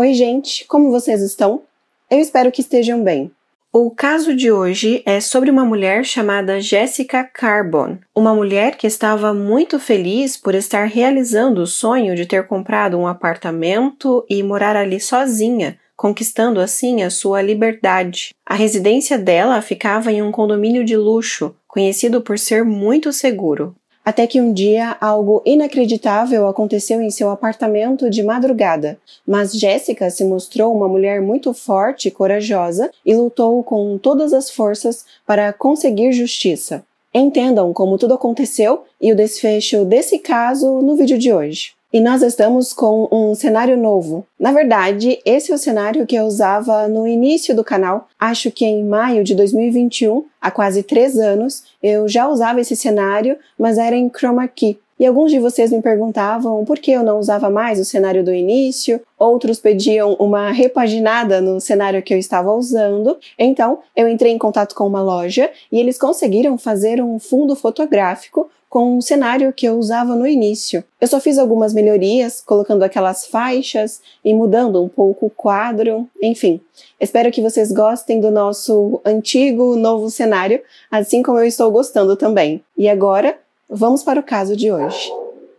Oi, gente, como vocês estão? Eu espero que estejam bem. O caso de hoje é sobre uma mulher chamada Jessica Carbon, uma mulher que estava muito feliz por estar realizando o sonho de ter comprado um apartamento e morar ali sozinha, conquistando assim a sua liberdade. A residência dela ficava em um condomínio de luxo, conhecido por ser muito seguro. Até que um dia algo inacreditável aconteceu em seu apartamento de madrugada, mas Jéssica se mostrou uma mulher muito forte e corajosa e lutou com todas as forças para conseguir justiça. Entendam como tudo aconteceu e o desfecho desse caso no vídeo de hoje. E nós estamos com um cenário novo. Na verdade, esse é o cenário que eu usava no início do canal. Acho que em maio de 2021, há quase três anos, eu já usava esse cenário, mas era em chroma key. E alguns de vocês me perguntavam por que eu não usava mais o cenário do início, outros pediam uma repaginada no cenário que eu estava usando. Então, eu entrei em contato com uma loja e eles conseguiram fazer um fundo fotográfico com o cenário que eu usava no início. Eu só fiz algumas melhorias, colocando aquelas faixas e mudando um pouco o quadro, enfim. Espero que vocês gostem do nosso antigo, novo cenário, assim como eu estou gostando também. E agora, vamos para o caso de hoje.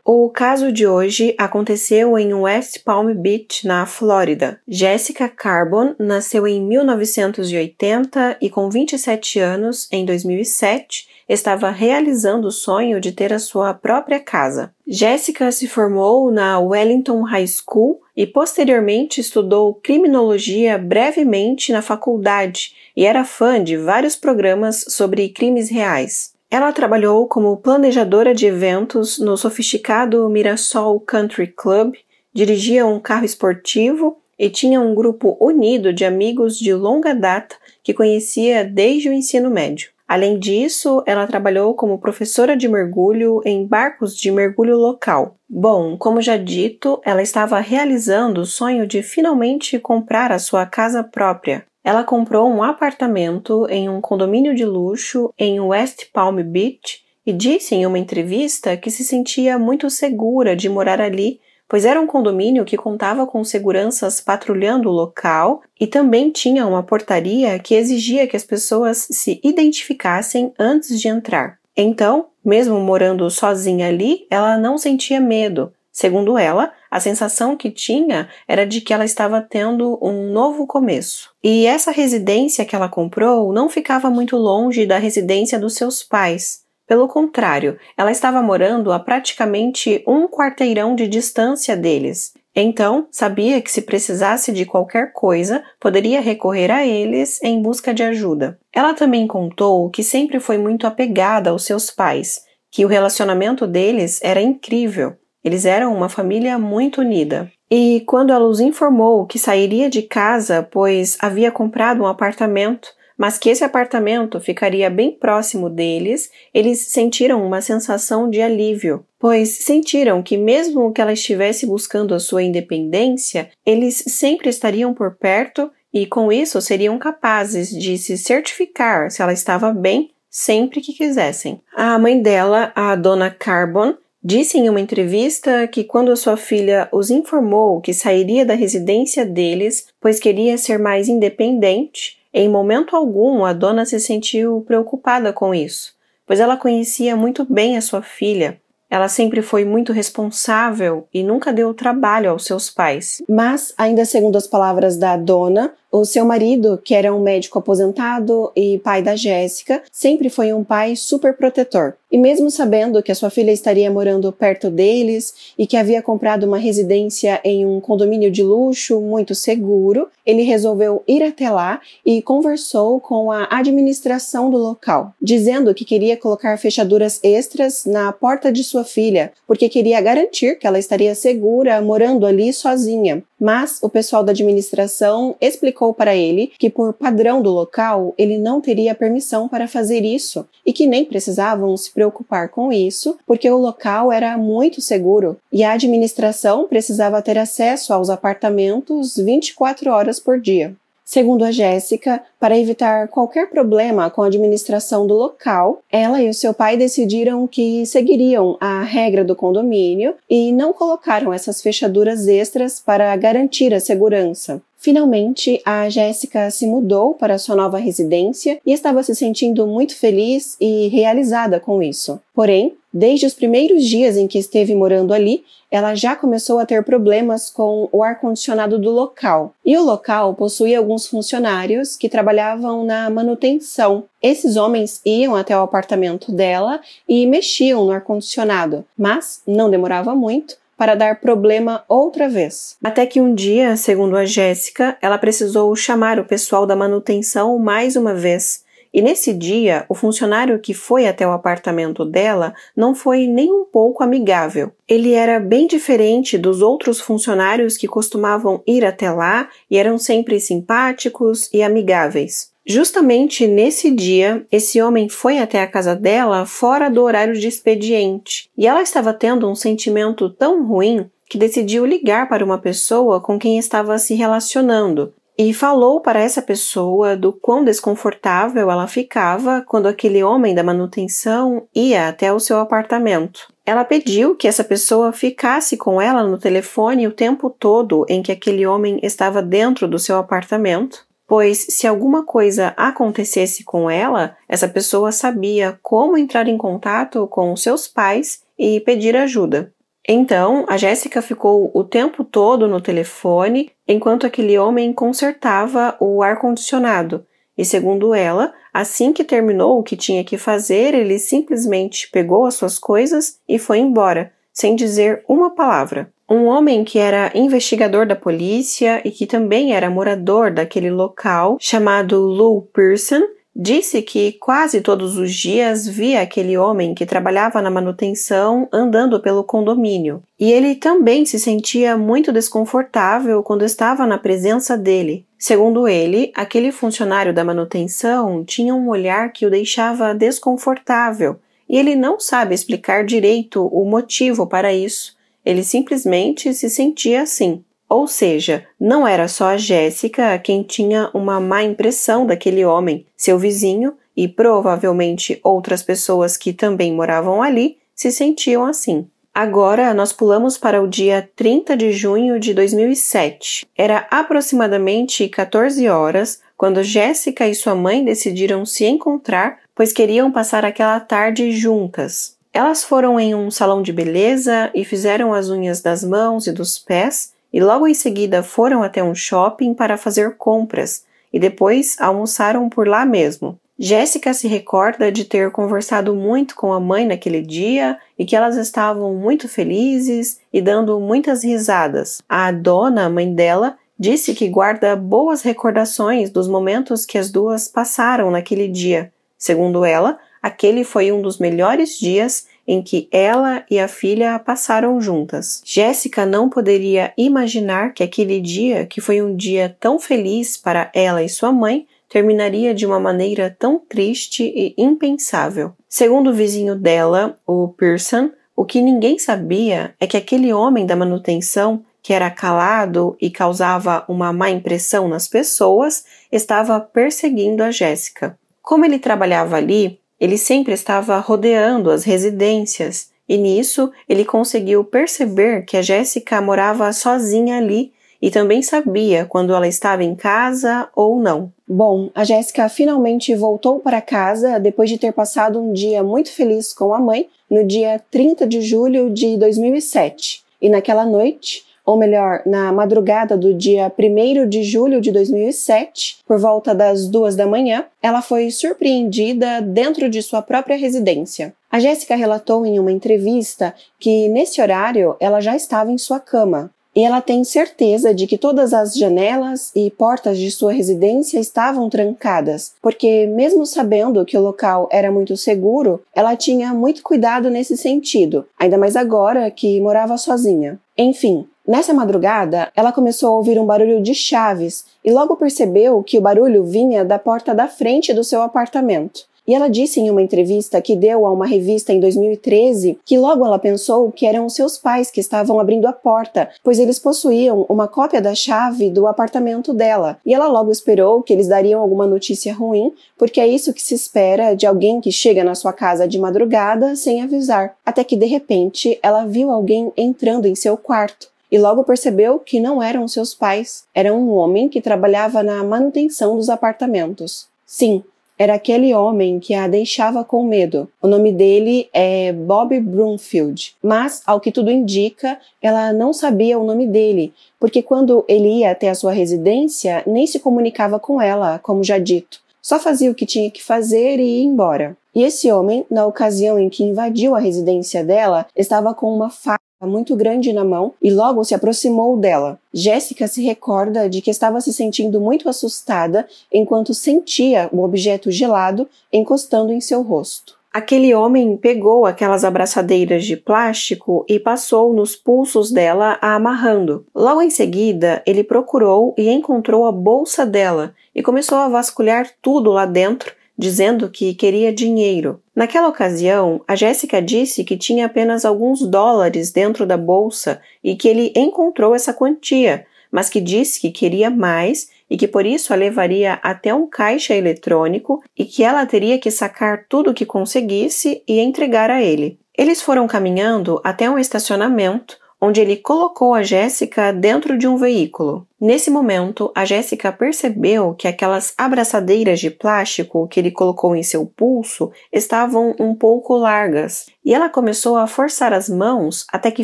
O caso de hoje aconteceu em West Palm Beach, na Flórida. Jessica Carbon nasceu em 1980 e, com 27 anos, em 2007, estava realizando o sonho de ter a sua própria casa. Jéssica se formou na Wellington High School e posteriormente estudou criminologia brevemente na faculdade e era fã de vários programas sobre crimes reais. Ela trabalhou como planejadora de eventos no sofisticado Mirassol Country Club, dirigia um carro esportivo e tinha um grupo unido de amigos de longa data que conhecia desde o ensino médio. Além disso, ela trabalhou como professora de mergulho em barcos de mergulho local. Bom, como já dito, ela estava realizando o sonho de finalmente comprar a sua casa própria. Ela comprou um apartamento em um condomínio de luxo em West Palm Beach e disse em uma entrevista que se sentia muito segura de morar ali pois era um condomínio que contava com seguranças patrulhando o local e também tinha uma portaria que exigia que as pessoas se identificassem antes de entrar. Então, mesmo morando sozinha ali, ela não sentia medo. Segundo ela, a sensação que tinha era de que ela estava tendo um novo começo. E essa residência que ela comprou não ficava muito longe da residência dos seus pais. Pelo contrário, ela estava morando a praticamente um quarteirão de distância deles. Então, sabia que se precisasse de qualquer coisa, poderia recorrer a eles em busca de ajuda. Ela também contou que sempre foi muito apegada aos seus pais, que o relacionamento deles era incrível. Eles eram uma família muito unida. E quando ela os informou que sairia de casa, pois havia comprado um apartamento, mas que esse apartamento ficaria bem próximo deles, eles sentiram uma sensação de alívio, pois sentiram que, mesmo que ela estivesse buscando a sua independência, eles sempre estariam por perto e, com isso, seriam capazes de se certificar se ela estava bem sempre que quisessem. A mãe dela, a dona Carbon, Disse em uma entrevista que quando sua filha os informou que sairia da residência deles, pois queria ser mais independente, em momento algum, a dona se sentiu preocupada com isso, pois ela conhecia muito bem a sua filha. Ela sempre foi muito responsável e nunca deu trabalho aos seus pais. Mas, ainda segundo as palavras da dona, o seu marido, que era um médico aposentado e pai da Jéssica, sempre foi um pai super protetor. E mesmo sabendo que a sua filha estaria morando perto deles e que havia comprado uma residência em um condomínio de luxo muito seguro, ele resolveu ir até lá e conversou com a administração do local, dizendo que queria colocar fechaduras extras na porta de sua filha, porque queria garantir que ela estaria segura morando ali sozinha mas o pessoal da administração explicou para ele que, por padrão do local, ele não teria permissão para fazer isso e que nem precisavam se preocupar com isso, porque o local era muito seguro e a administração precisava ter acesso aos apartamentos 24 horas por dia. Segundo a Jéssica, para evitar qualquer problema com a administração do local, ela e o seu pai decidiram que seguiriam a regra do condomínio e não colocaram essas fechaduras extras para garantir a segurança. Finalmente, a Jéssica se mudou para sua nova residência e estava se sentindo muito feliz e realizada com isso. Porém, desde os primeiros dias em que esteve morando ali, ela já começou a ter problemas com o ar-condicionado do local. E o local possuía alguns funcionários que trabalhavam na manutenção. Esses homens iam até o apartamento dela e mexiam no ar-condicionado, mas não demorava muito para dar problema outra vez. Até que um dia, segundo a Jéssica, ela precisou chamar o pessoal da manutenção mais uma vez. E nesse dia, o funcionário que foi até o apartamento dela não foi nem um pouco amigável. Ele era bem diferente dos outros funcionários que costumavam ir até lá e eram sempre simpáticos e amigáveis. Justamente nesse dia, esse homem foi até a casa dela fora do horário de expediente e ela estava tendo um sentimento tão ruim que decidiu ligar para uma pessoa com quem estava se relacionando e falou para essa pessoa do quão desconfortável ela ficava quando aquele homem da manutenção ia até o seu apartamento. Ela pediu que essa pessoa ficasse com ela no telefone o tempo todo em que aquele homem estava dentro do seu apartamento pois se alguma coisa acontecesse com ela, essa pessoa sabia como entrar em contato com seus pais e pedir ajuda. Então, a Jéssica ficou o tempo todo no telefone enquanto aquele homem consertava o ar-condicionado. E segundo ela, assim que terminou o que tinha que fazer, ele simplesmente pegou as suas coisas e foi embora, sem dizer uma palavra. Um homem que era investigador da polícia e que também era morador daquele local, chamado Lou Pearson, disse que quase todos os dias via aquele homem que trabalhava na manutenção andando pelo condomínio, e ele também se sentia muito desconfortável quando estava na presença dele. Segundo ele, aquele funcionário da manutenção tinha um olhar que o deixava desconfortável, e ele não sabe explicar direito o motivo para isso. Ele simplesmente se sentia assim. Ou seja, não era só a Jéssica quem tinha uma má impressão daquele homem. Seu vizinho e provavelmente outras pessoas que também moravam ali se sentiam assim. Agora nós pulamos para o dia 30 de junho de 2007. Era aproximadamente 14 horas quando Jéssica e sua mãe decidiram se encontrar, pois queriam passar aquela tarde juntas. Elas foram em um salão de beleza e fizeram as unhas das mãos e dos pés, e logo em seguida foram até um shopping para fazer compras e depois almoçaram por lá mesmo. Jéssica se recorda de ter conversado muito com a mãe naquele dia e que elas estavam muito felizes e dando muitas risadas. A dona, a mãe dela, disse que guarda boas recordações dos momentos que as duas passaram naquele dia. Segundo ela, Aquele foi um dos melhores dias em que ela e a filha passaram juntas. Jéssica não poderia imaginar que aquele dia, que foi um dia tão feliz para ela e sua mãe, terminaria de uma maneira tão triste e impensável. Segundo o vizinho dela, o Pearson, o que ninguém sabia é que aquele homem da manutenção, que era calado e causava uma má impressão nas pessoas, estava perseguindo a Jéssica. Como ele trabalhava ali, ele sempre estava rodeando as residências, e nisso ele conseguiu perceber que a Jéssica morava sozinha ali e também sabia quando ela estava em casa ou não. Bom, a Jéssica finalmente voltou para casa depois de ter passado um dia muito feliz com a mãe no dia 30 de julho de 2007. E naquela noite, ou melhor, na madrugada do dia 1 de julho de 2007, por volta das duas da manhã, ela foi surpreendida dentro de sua própria residência. A Jéssica relatou em uma entrevista que, nesse horário, ela já estava em sua cama. E ela tem certeza de que todas as janelas e portas de sua residência estavam trancadas, porque, mesmo sabendo que o local era muito seguro, ela tinha muito cuidado nesse sentido, ainda mais agora que morava sozinha. Enfim, Nessa madrugada, ela começou a ouvir um barulho de chaves e logo percebeu que o barulho vinha da porta da frente do seu apartamento. E ela disse em uma entrevista que deu a uma revista em 2013 que logo ela pensou que eram seus pais que estavam abrindo a porta, pois eles possuíam uma cópia da chave do apartamento dela. E ela logo esperou que eles dariam alguma notícia ruim, porque é isso que se espera de alguém que chega na sua casa de madrugada sem avisar. Até que de repente ela viu alguém entrando em seu quarto e logo percebeu que não eram seus pais, era um homem que trabalhava na manutenção dos apartamentos. Sim, era aquele homem que a deixava com medo. O nome dele é Bob Broomfield, mas, ao que tudo indica, ela não sabia o nome dele, porque quando ele ia até a sua residência, nem se comunicava com ela, como já dito. Só fazia o que tinha que fazer e ia embora. E esse homem, na ocasião em que invadiu a residência dela, estava com uma faca Tá muito grande na mão e logo se aproximou dela. Jéssica se recorda de que estava se sentindo muito assustada enquanto sentia o objeto gelado encostando em seu rosto. Aquele homem pegou aquelas abraçadeiras de plástico e passou nos pulsos dela a amarrando. Logo em seguida, ele procurou e encontrou a bolsa dela e começou a vasculhar tudo lá dentro dizendo que queria dinheiro. Naquela ocasião, a Jéssica disse que tinha apenas alguns dólares dentro da bolsa e que ele encontrou essa quantia, mas que disse que queria mais e que por isso a levaria até um caixa eletrônico e que ela teria que sacar tudo o que conseguisse e entregar a ele. Eles foram caminhando até um estacionamento onde ele colocou a Jéssica dentro de um veículo. Nesse momento, a Jéssica percebeu que aquelas abraçadeiras de plástico que ele colocou em seu pulso estavam um pouco largas e ela começou a forçar as mãos até que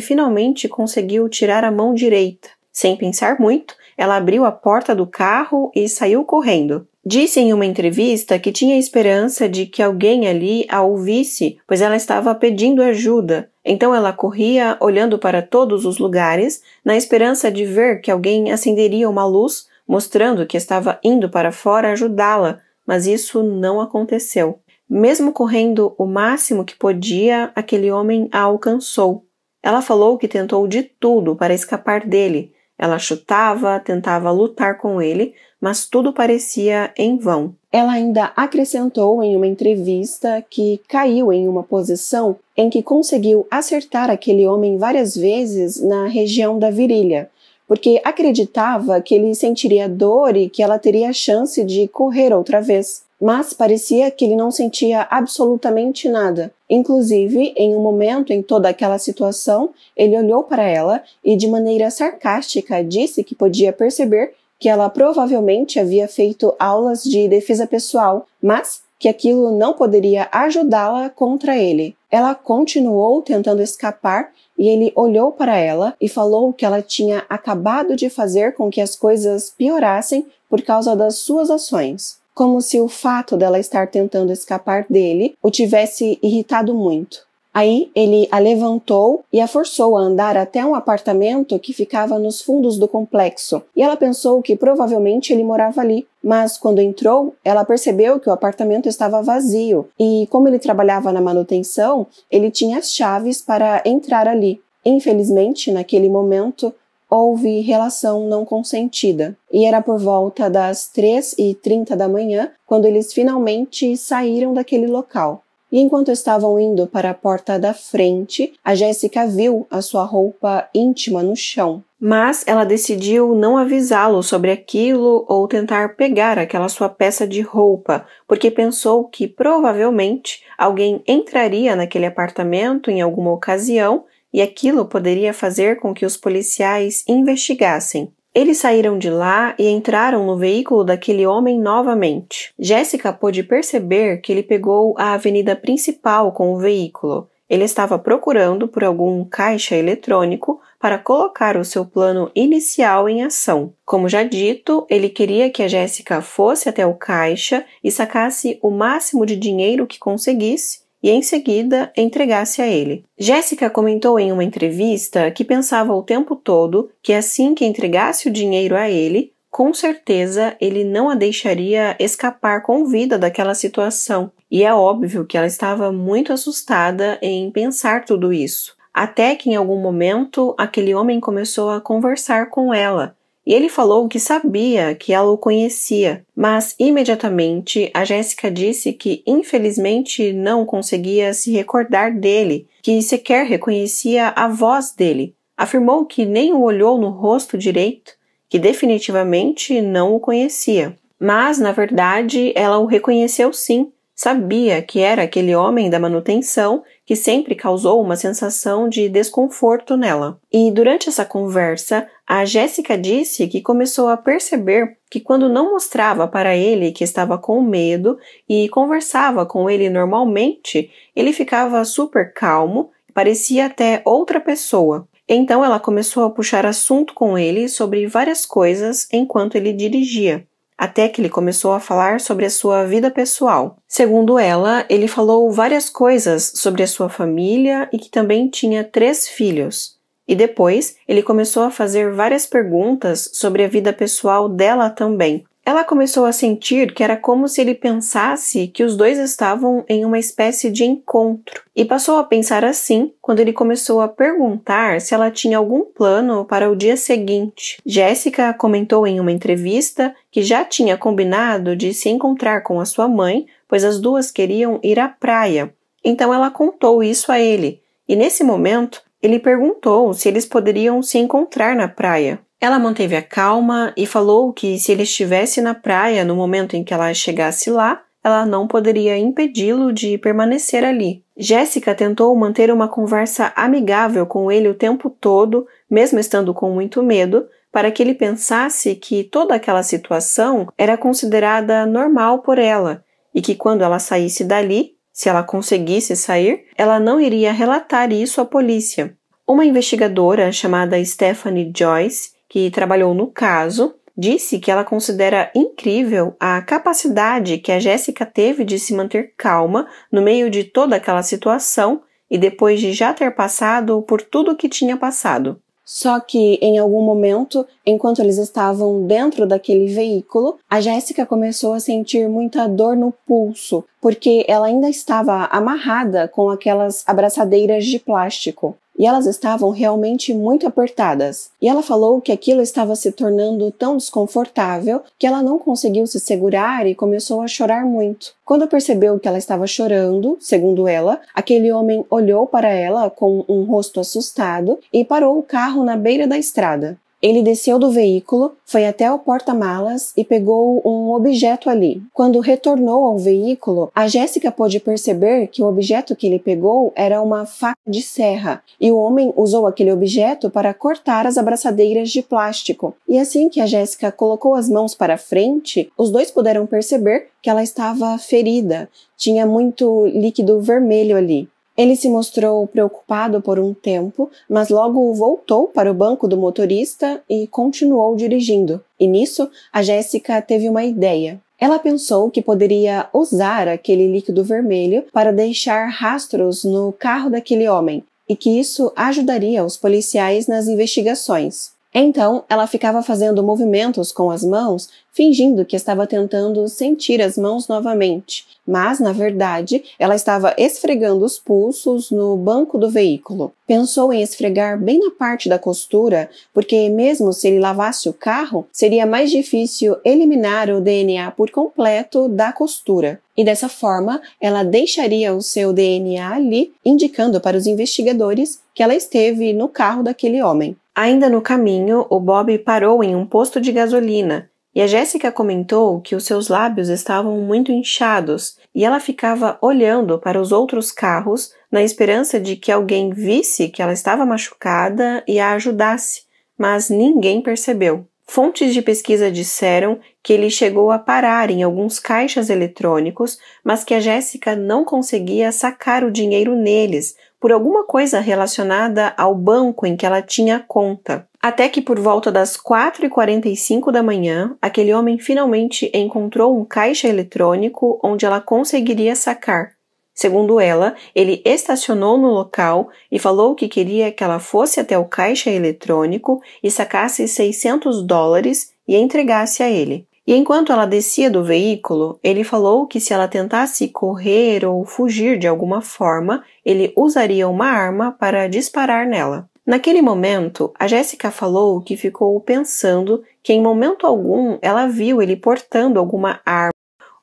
finalmente conseguiu tirar a mão direita. Sem pensar muito, ela abriu a porta do carro e saiu correndo. Disse em uma entrevista que tinha esperança de que alguém ali a ouvisse, pois ela estava pedindo ajuda, então ela corria olhando para todos os lugares, na esperança de ver que alguém acenderia uma luz, mostrando que estava indo para fora ajudá-la, mas isso não aconteceu. Mesmo correndo o máximo que podia, aquele homem a alcançou. Ela falou que tentou de tudo para escapar dele, ela chutava, tentava lutar com ele, mas tudo parecia em vão. Ela ainda acrescentou em uma entrevista que caiu em uma posição em que conseguiu acertar aquele homem várias vezes na região da virilha, porque acreditava que ele sentiria dor e que ela teria a chance de correr outra vez mas parecia que ele não sentia absolutamente nada. Inclusive, em um momento em toda aquela situação, ele olhou para ela e, de maneira sarcástica, disse que podia perceber que ela provavelmente havia feito aulas de defesa pessoal, mas que aquilo não poderia ajudá-la contra ele. Ela continuou tentando escapar e ele olhou para ela e falou que ela tinha acabado de fazer com que as coisas piorassem por causa das suas ações como se o fato dela estar tentando escapar dele o tivesse irritado muito. Aí ele a levantou e a forçou a andar até um apartamento que ficava nos fundos do complexo, e ela pensou que provavelmente ele morava ali. Mas quando entrou, ela percebeu que o apartamento estava vazio e, como ele trabalhava na manutenção, ele tinha as chaves para entrar ali. Infelizmente, naquele momento, houve relação não consentida. E era por volta das 3h30 da manhã quando eles finalmente saíram daquele local. E enquanto estavam indo para a porta da frente, a Jéssica viu a sua roupa íntima no chão. Mas ela decidiu não avisá-lo sobre aquilo ou tentar pegar aquela sua peça de roupa, porque pensou que provavelmente alguém entraria naquele apartamento em alguma ocasião e aquilo poderia fazer com que os policiais investigassem. Eles saíram de lá e entraram no veículo daquele homem novamente. Jéssica pôde perceber que ele pegou a avenida principal com o veículo. Ele estava procurando por algum caixa eletrônico para colocar o seu plano inicial em ação. Como já dito, ele queria que a Jéssica fosse até o caixa e sacasse o máximo de dinheiro que conseguisse e em seguida entregasse a ele. Jéssica comentou em uma entrevista que pensava o tempo todo que assim que entregasse o dinheiro a ele, com certeza ele não a deixaria escapar com vida daquela situação. E é óbvio que ela estava muito assustada em pensar tudo isso. Até que em algum momento aquele homem começou a conversar com ela e ele falou que sabia que ela o conhecia, mas imediatamente a Jéssica disse que infelizmente não conseguia se recordar dele, que sequer reconhecia a voz dele. Afirmou que nem o olhou no rosto direito, que definitivamente não o conhecia. Mas, na verdade, ela o reconheceu sim, Sabia que era aquele homem da manutenção que sempre causou uma sensação de desconforto nela. E durante essa conversa, a Jéssica disse que começou a perceber que quando não mostrava para ele que estava com medo e conversava com ele normalmente, ele ficava super calmo, parecia até outra pessoa. Então ela começou a puxar assunto com ele sobre várias coisas enquanto ele dirigia até que ele começou a falar sobre a sua vida pessoal. Segundo ela, ele falou várias coisas sobre a sua família e que também tinha três filhos. E depois, ele começou a fazer várias perguntas sobre a vida pessoal dela também, ela começou a sentir que era como se ele pensasse que os dois estavam em uma espécie de encontro, e passou a pensar assim quando ele começou a perguntar se ela tinha algum plano para o dia seguinte. Jéssica comentou em uma entrevista que já tinha combinado de se encontrar com a sua mãe, pois as duas queriam ir à praia. Então ela contou isso a ele, e nesse momento ele perguntou se eles poderiam se encontrar na praia. Ela manteve a calma e falou que se ele estivesse na praia no momento em que ela chegasse lá, ela não poderia impedi-lo de permanecer ali. Jéssica tentou manter uma conversa amigável com ele o tempo todo, mesmo estando com muito medo, para que ele pensasse que toda aquela situação era considerada normal por ela e que quando ela saísse dali, se ela conseguisse sair, ela não iria relatar isso à polícia. Uma investigadora chamada Stephanie Joyce que trabalhou no caso, disse que ela considera incrível a capacidade que a Jéssica teve de se manter calma no meio de toda aquela situação e depois de já ter passado por tudo o que tinha passado. Só que em algum momento, enquanto eles estavam dentro daquele veículo, a Jéssica começou a sentir muita dor no pulso, porque ela ainda estava amarrada com aquelas abraçadeiras de plástico e elas estavam realmente muito apertadas. E ela falou que aquilo estava se tornando tão desconfortável que ela não conseguiu se segurar e começou a chorar muito. Quando percebeu que ela estava chorando, segundo ela, aquele homem olhou para ela com um rosto assustado e parou o carro na beira da estrada. Ele desceu do veículo, foi até o porta-malas e pegou um objeto ali. Quando retornou ao veículo, a Jéssica pôde perceber que o objeto que ele pegou era uma faca de serra e o homem usou aquele objeto para cortar as abraçadeiras de plástico. E assim que a Jéssica colocou as mãos para frente, os dois puderam perceber que ela estava ferida, tinha muito líquido vermelho ali. Ele se mostrou preocupado por um tempo, mas logo voltou para o banco do motorista e continuou dirigindo. E nisso, a Jéssica teve uma ideia. Ela pensou que poderia usar aquele líquido vermelho para deixar rastros no carro daquele homem e que isso ajudaria os policiais nas investigações. Então, ela ficava fazendo movimentos com as mãos fingindo que estava tentando sentir as mãos novamente, mas, na verdade, ela estava esfregando os pulsos no banco do veículo. Pensou em esfregar bem na parte da costura, porque, mesmo se ele lavasse o carro, seria mais difícil eliminar o DNA por completo da costura. E dessa forma, ela deixaria o seu DNA ali, indicando para os investigadores que ela esteve no carro daquele homem. Ainda no caminho, o Bob parou em um posto de gasolina e a Jéssica comentou que os seus lábios estavam muito inchados e ela ficava olhando para os outros carros na esperança de que alguém visse que ela estava machucada e a ajudasse, mas ninguém percebeu. Fontes de pesquisa disseram que ele chegou a parar em alguns caixas eletrônicos, mas que a Jéssica não conseguia sacar o dinheiro neles, por alguma coisa relacionada ao banco em que ela tinha conta. Até que por volta das 4h45 da manhã, aquele homem finalmente encontrou um caixa eletrônico onde ela conseguiria sacar. Segundo ela, ele estacionou no local e falou que queria que ela fosse até o caixa eletrônico e sacasse 600 dólares e entregasse a ele. E enquanto ela descia do veículo, ele falou que se ela tentasse correr ou fugir de alguma forma, ele usaria uma arma para disparar nela. Naquele momento, a Jéssica falou que ficou pensando que em momento algum ela viu ele portando alguma arma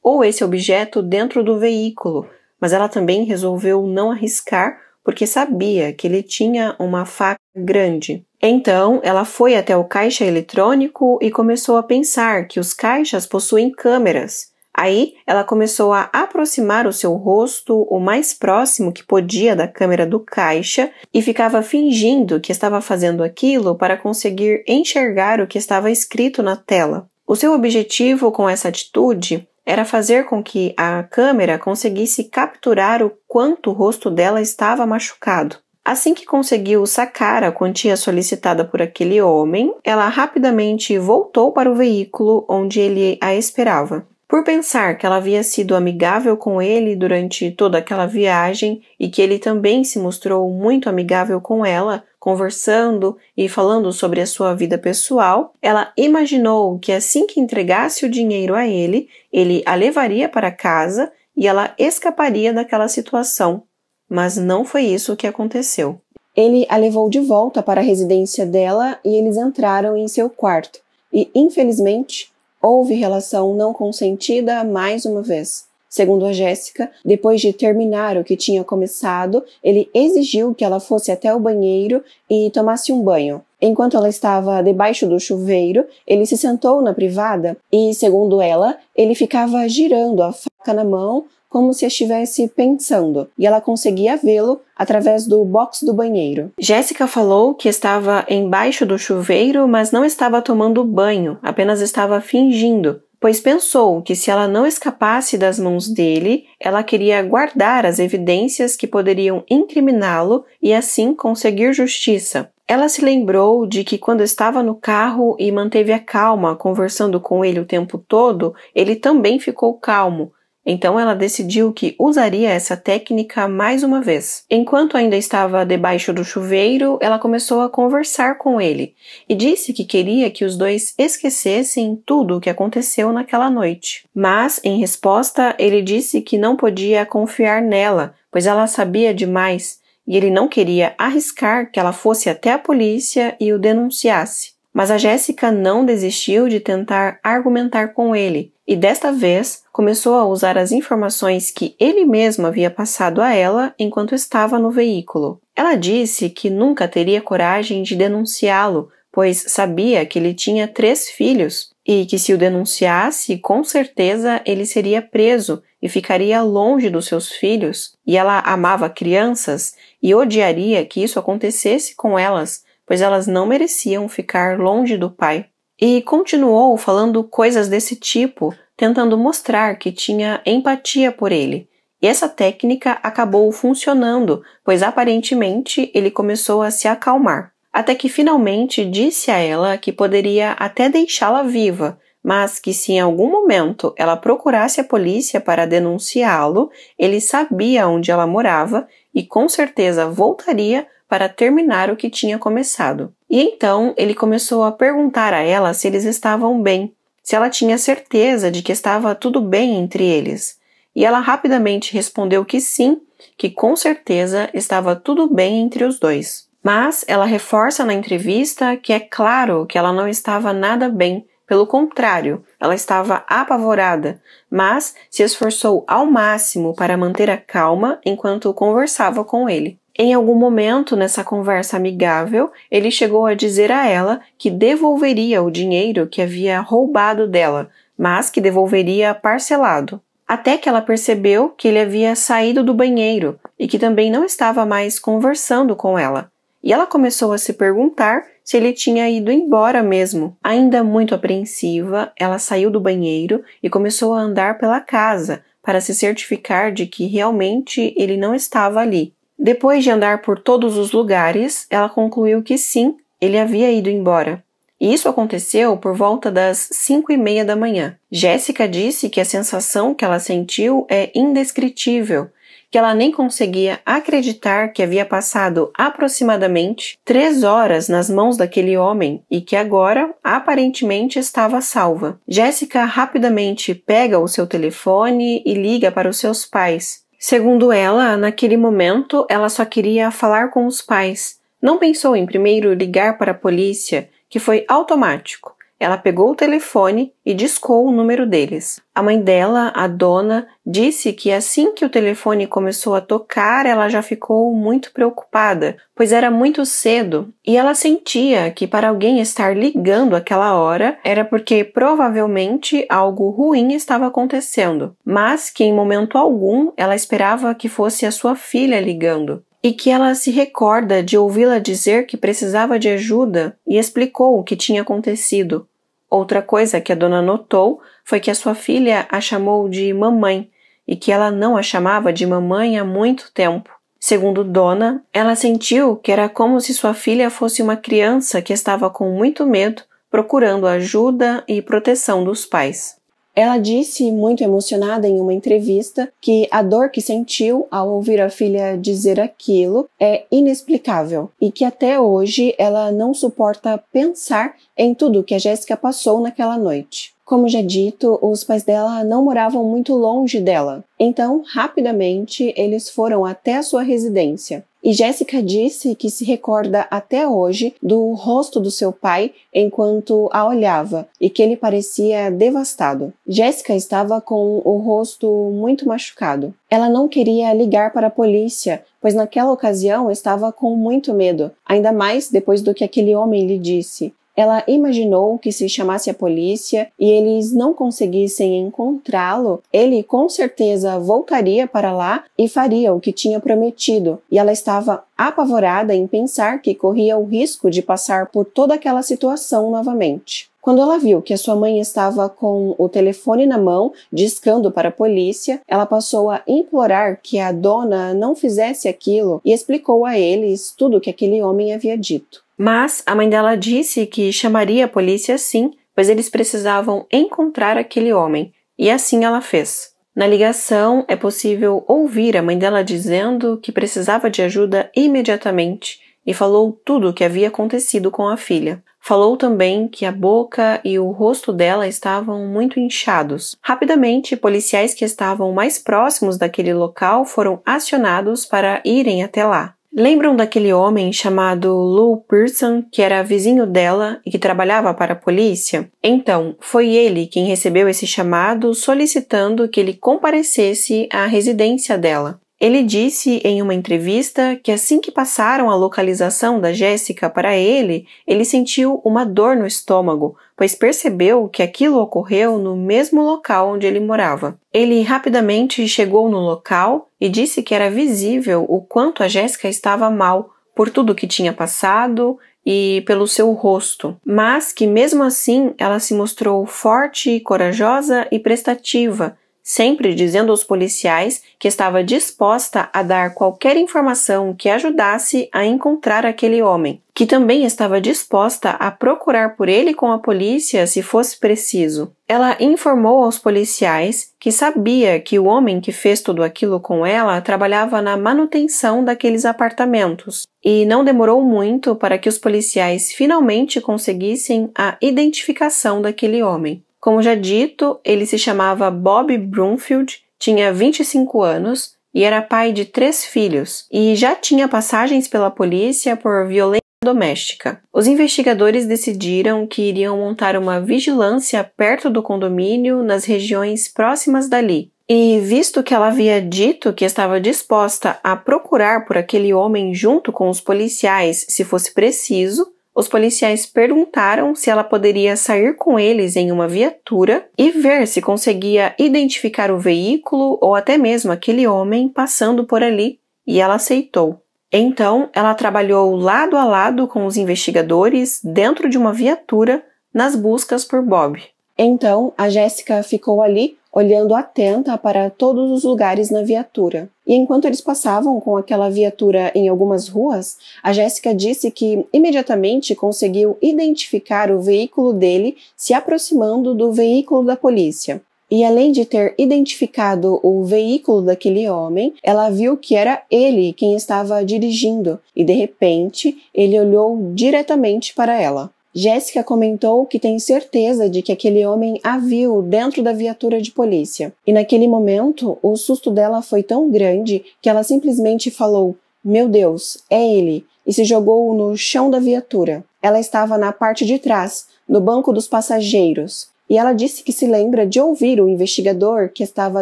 ou esse objeto dentro do veículo, mas ela também resolveu não arriscar porque sabia que ele tinha uma faca grande. Então, ela foi até o caixa eletrônico e começou a pensar que os caixas possuem câmeras. Aí, ela começou a aproximar o seu rosto o mais próximo que podia da câmera do caixa e ficava fingindo que estava fazendo aquilo para conseguir enxergar o que estava escrito na tela. O seu objetivo com essa atitude era fazer com que a câmera conseguisse capturar o quanto o rosto dela estava machucado. Assim que conseguiu sacar a quantia solicitada por aquele homem, ela rapidamente voltou para o veículo onde ele a esperava. Por pensar que ela havia sido amigável com ele durante toda aquela viagem e que ele também se mostrou muito amigável com ela, conversando e falando sobre a sua vida pessoal, ela imaginou que assim que entregasse o dinheiro a ele, ele a levaria para casa e ela escaparia daquela situação. Mas não foi isso que aconteceu. Ele a levou de volta para a residência dela e eles entraram em seu quarto. E infelizmente, houve relação não consentida mais uma vez. Segundo a Jéssica, depois de terminar o que tinha começado, ele exigiu que ela fosse até o banheiro e tomasse um banho. Enquanto ela estava debaixo do chuveiro, ele se sentou na privada e, segundo ela, ele ficava girando a faca na mão como se estivesse pensando, e ela conseguia vê-lo através do box do banheiro. Jéssica falou que estava embaixo do chuveiro, mas não estava tomando banho, apenas estava fingindo pois pensou que se ela não escapasse das mãos dele, ela queria guardar as evidências que poderiam incriminá-lo e assim conseguir justiça. Ela se lembrou de que quando estava no carro e manteve a calma, conversando com ele o tempo todo, ele também ficou calmo, então ela decidiu que usaria essa técnica mais uma vez. Enquanto ainda estava debaixo do chuveiro, ela começou a conversar com ele e disse que queria que os dois esquecessem tudo o que aconteceu naquela noite. Mas, em resposta, ele disse que não podia confiar nela, pois ela sabia demais e ele não queria arriscar que ela fosse até a polícia e o denunciasse. Mas a Jéssica não desistiu de tentar argumentar com ele e desta vez começou a usar as informações que ele mesmo havia passado a ela enquanto estava no veículo. Ela disse que nunca teria coragem de denunciá-lo, pois sabia que ele tinha três filhos e que se o denunciasse, com certeza ele seria preso e ficaria longe dos seus filhos, e ela amava crianças e odiaria que isso acontecesse com elas, pois elas não mereciam ficar longe do pai. E continuou falando coisas desse tipo, tentando mostrar que tinha empatia por ele. E essa técnica acabou funcionando, pois aparentemente ele começou a se acalmar. Até que finalmente disse a ela que poderia até deixá-la viva, mas que se em algum momento ela procurasse a polícia para denunciá-lo, ele sabia onde ela morava e com certeza voltaria para terminar o que tinha começado. E então ele começou a perguntar a ela se eles estavam bem, se ela tinha certeza de que estava tudo bem entre eles. E ela rapidamente respondeu que sim, que com certeza estava tudo bem entre os dois. Mas ela reforça na entrevista que é claro que ela não estava nada bem, pelo contrário, ela estava apavorada, mas se esforçou ao máximo para manter a calma enquanto conversava com ele. Em algum momento nessa conversa amigável, ele chegou a dizer a ela que devolveria o dinheiro que havia roubado dela, mas que devolveria parcelado. Até que ela percebeu que ele havia saído do banheiro e que também não estava mais conversando com ela. E ela começou a se perguntar se ele tinha ido embora mesmo. Ainda muito apreensiva, ela saiu do banheiro e começou a andar pela casa para se certificar de que realmente ele não estava ali. Depois de andar por todos os lugares, ela concluiu que sim, ele havia ido embora. E isso aconteceu por volta das cinco e meia da manhã. Jéssica disse que a sensação que ela sentiu é indescritível, que ela nem conseguia acreditar que havia passado aproximadamente três horas nas mãos daquele homem e que agora aparentemente estava salva. Jéssica rapidamente pega o seu telefone e liga para os seus pais, Segundo ela, naquele momento ela só queria falar com os pais. Não pensou em primeiro ligar para a polícia, que foi automático. Ela pegou o telefone e discou o número deles. A mãe dela, a dona, disse que assim que o telefone começou a tocar, ela já ficou muito preocupada, pois era muito cedo e ela sentia que para alguém estar ligando aquela hora era porque provavelmente algo ruim estava acontecendo, mas que em momento algum ela esperava que fosse a sua filha ligando e que ela se recorda de ouvi-la dizer que precisava de ajuda e explicou o que tinha acontecido. Outra coisa que a dona notou foi que a sua filha a chamou de mamãe e que ela não a chamava de mamãe há muito tempo. Segundo Dona, ela sentiu que era como se sua filha fosse uma criança que estava com muito medo, procurando ajuda e proteção dos pais. Ela disse, muito emocionada em uma entrevista, que a dor que sentiu ao ouvir a filha dizer aquilo é inexplicável e que até hoje ela não suporta pensar em tudo que a Jéssica passou naquela noite. Como já dito, os pais dela não moravam muito longe dela, então rapidamente eles foram até a sua residência, e Jéssica disse que se recorda até hoje do rosto do seu pai enquanto a olhava e que ele parecia devastado. Jéssica estava com o rosto muito machucado. Ela não queria ligar para a polícia, pois naquela ocasião estava com muito medo, ainda mais depois do que aquele homem lhe disse. Ela imaginou que se chamasse a polícia e eles não conseguissem encontrá-lo, ele com certeza voltaria para lá e faria o que tinha prometido, e ela estava apavorada em pensar que corria o risco de passar por toda aquela situação novamente. Quando ela viu que a sua mãe estava com o telefone na mão, discando para a polícia, ela passou a implorar que a dona não fizesse aquilo e explicou a eles tudo o que aquele homem havia dito. Mas a mãe dela disse que chamaria a polícia sim, pois eles precisavam encontrar aquele homem, e assim ela fez. Na ligação, é possível ouvir a mãe dela dizendo que precisava de ajuda imediatamente e falou tudo o que havia acontecido com a filha. Falou também que a boca e o rosto dela estavam muito inchados. Rapidamente, policiais que estavam mais próximos daquele local foram acionados para irem até lá. Lembram daquele homem chamado Lou Pearson, que era vizinho dela e que trabalhava para a polícia? Então, foi ele quem recebeu esse chamado solicitando que ele comparecesse à residência dela. Ele disse em uma entrevista que assim que passaram a localização da Jéssica para ele, ele sentiu uma dor no estômago, pois percebeu que aquilo ocorreu no mesmo local onde ele morava. Ele rapidamente chegou no local e disse que era visível o quanto a Jéssica estava mal por tudo que tinha passado e pelo seu rosto, mas que mesmo assim ela se mostrou forte, corajosa e prestativa sempre dizendo aos policiais que estava disposta a dar qualquer informação que ajudasse a encontrar aquele homem, que também estava disposta a procurar por ele com a polícia se fosse preciso. Ela informou aos policiais que sabia que o homem que fez tudo aquilo com ela trabalhava na manutenção daqueles apartamentos, e não demorou muito para que os policiais finalmente conseguissem a identificação daquele homem. Como já dito, ele se chamava Bob Broomfield, tinha 25 anos e era pai de três filhos, e já tinha passagens pela polícia por violência doméstica. Os investigadores decidiram que iriam montar uma vigilância perto do condomínio, nas regiões próximas dali. E visto que ela havia dito que estava disposta a procurar por aquele homem junto com os policiais se fosse preciso, os policiais perguntaram se ela poderia sair com eles em uma viatura e ver se conseguia identificar o veículo ou até mesmo aquele homem passando por ali, e ela aceitou. Então, ela trabalhou lado a lado com os investigadores dentro de uma viatura nas buscas por Bob. Então, a Jéssica ficou ali olhando atenta para todos os lugares na viatura. E enquanto eles passavam com aquela viatura em algumas ruas, a Jéssica disse que imediatamente conseguiu identificar o veículo dele se aproximando do veículo da polícia. E além de ter identificado o veículo daquele homem, ela viu que era ele quem estava dirigindo, e de repente ele olhou diretamente para ela. Jéssica comentou que tem certeza de que aquele homem a viu dentro da viatura de polícia. E naquele momento, o susto dela foi tão grande que ela simplesmente falou: Meu Deus, é ele! e se jogou no chão da viatura. Ela estava na parte de trás, no banco dos passageiros. E ela disse que se lembra de ouvir o investigador que estava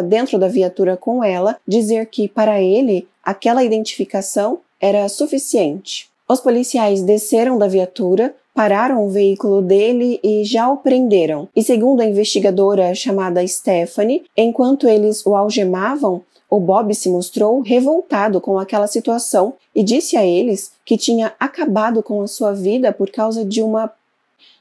dentro da viatura com ela dizer que, para ele, aquela identificação era suficiente. Os policiais desceram da viatura pararam o veículo dele e já o prenderam. E segundo a investigadora chamada Stephanie, enquanto eles o algemavam, o Bob se mostrou revoltado com aquela situação e disse a eles que tinha acabado com a sua vida por causa de uma.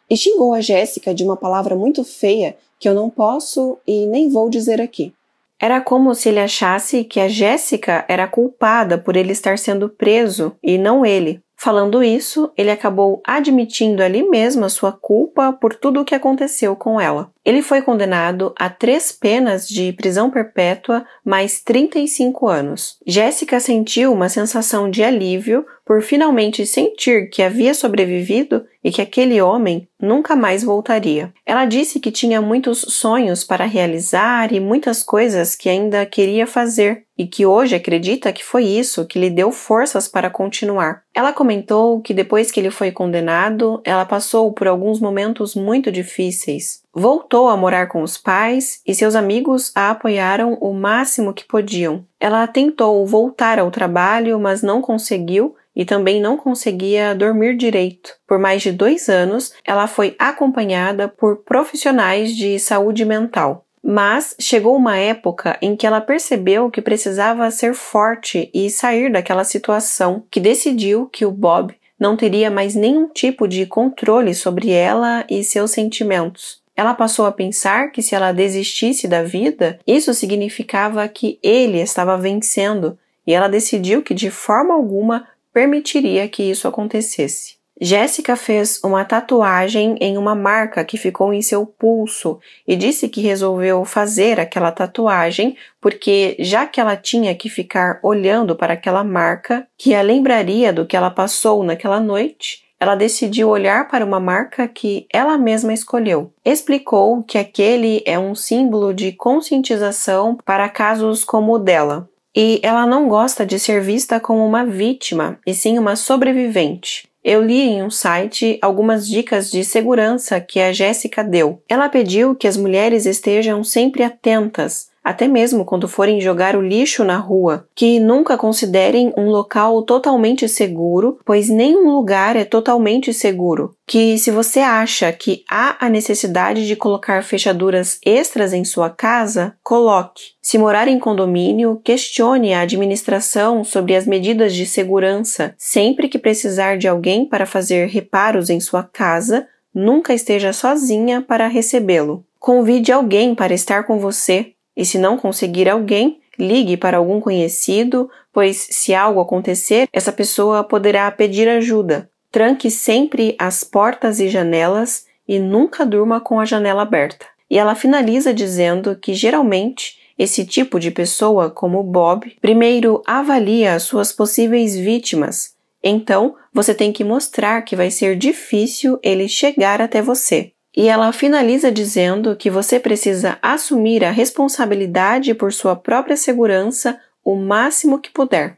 E xingou a Jéssica de uma palavra muito feia que eu não posso e nem vou dizer aqui. Era como se ele achasse que a Jéssica era culpada por ele estar sendo preso e não ele. Falando isso, ele acabou admitindo ali mesmo a sua culpa por tudo o que aconteceu com ela. Ele foi condenado a três penas de prisão perpétua mais 35 anos. Jéssica sentiu uma sensação de alívio por finalmente sentir que havia sobrevivido e que aquele homem nunca mais voltaria. Ela disse que tinha muitos sonhos para realizar e muitas coisas que ainda queria fazer e que hoje acredita que foi isso que lhe deu forças para continuar. Ela comentou que depois que ele foi condenado, ela passou por alguns momentos muito difíceis Voltou a morar com os pais e seus amigos a apoiaram o máximo que podiam. Ela tentou voltar ao trabalho, mas não conseguiu e também não conseguia dormir direito. Por mais de dois anos, ela foi acompanhada por profissionais de saúde mental. Mas chegou uma época em que ela percebeu que precisava ser forte e sair daquela situação, que decidiu que o Bob não teria mais nenhum tipo de controle sobre ela e seus sentimentos. Ela passou a pensar que se ela desistisse da vida, isso significava que ele estava vencendo, e ela decidiu que de forma alguma permitiria que isso acontecesse. Jéssica fez uma tatuagem em uma marca que ficou em seu pulso e disse que resolveu fazer aquela tatuagem porque, já que ela tinha que ficar olhando para aquela marca, que a lembraria do que ela passou naquela noite, ela decidiu olhar para uma marca que ela mesma escolheu. Explicou que aquele é um símbolo de conscientização para casos como o dela. E ela não gosta de ser vista como uma vítima, e sim uma sobrevivente. Eu li em um site algumas dicas de segurança que a Jéssica deu. Ela pediu que as mulheres estejam sempre atentas até mesmo quando forem jogar o lixo na rua, que nunca considerem um local totalmente seguro, pois nenhum lugar é totalmente seguro. Que se você acha que há a necessidade de colocar fechaduras extras em sua casa, coloque. Se morar em condomínio, questione a administração sobre as medidas de segurança. Sempre que precisar de alguém para fazer reparos em sua casa, nunca esteja sozinha para recebê-lo. Convide alguém para estar com você e se não conseguir alguém, ligue para algum conhecido, pois se algo acontecer, essa pessoa poderá pedir ajuda. Tranque sempre as portas e janelas e nunca durma com a janela aberta. E ela finaliza dizendo que geralmente esse tipo de pessoa, como Bob, primeiro avalia as suas possíveis vítimas. Então, você tem que mostrar que vai ser difícil ele chegar até você. E ela finaliza dizendo que você precisa assumir a responsabilidade por sua própria segurança o máximo que puder.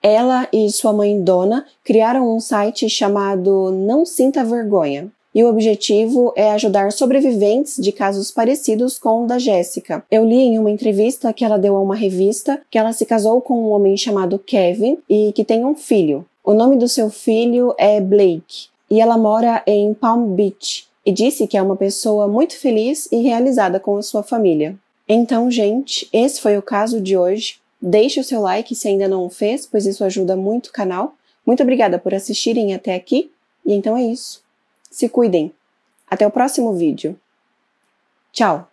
Ela e sua mãe Dona criaram um site chamado Não Sinta Vergonha, e o objetivo é ajudar sobreviventes de casos parecidos com o da Jéssica. Eu li em uma entrevista que ela deu a uma revista que ela se casou com um homem chamado Kevin e que tem um filho. O nome do seu filho é Blake e ela mora em Palm Beach, e disse que é uma pessoa muito feliz e realizada com a sua família. Então, gente, esse foi o caso de hoje. Deixe o seu like se ainda não o fez, pois isso ajuda muito o canal. Muito obrigada por assistirem até aqui. E então é isso. Se cuidem. Até o próximo vídeo. Tchau!